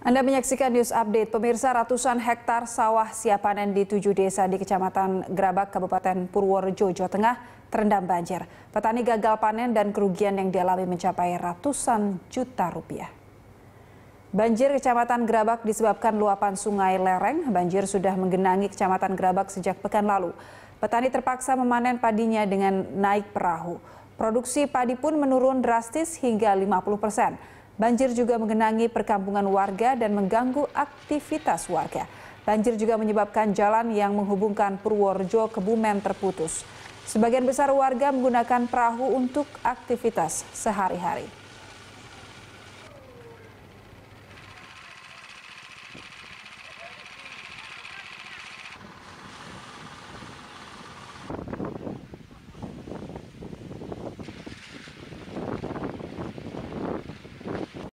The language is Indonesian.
Anda menyaksikan news update. Pemirsa ratusan hektar sawah siap panen di tujuh desa di Kecamatan Gerabak, Kabupaten Purworejo, Jawa Tengah terendam banjir. Petani gagal panen dan kerugian yang dialami mencapai ratusan juta rupiah. Banjir Kecamatan Gerabak disebabkan luapan sungai Lereng. Banjir sudah menggenangi Kecamatan Gerabak sejak pekan lalu. Petani terpaksa memanen padinya dengan naik perahu. Produksi padi pun menurun drastis hingga 50 persen. Banjir juga mengenangi perkampungan warga dan mengganggu aktivitas warga. Banjir juga menyebabkan jalan yang menghubungkan Purworejo ke Bumen terputus. Sebagian besar warga menggunakan perahu untuk aktivitas sehari-hari.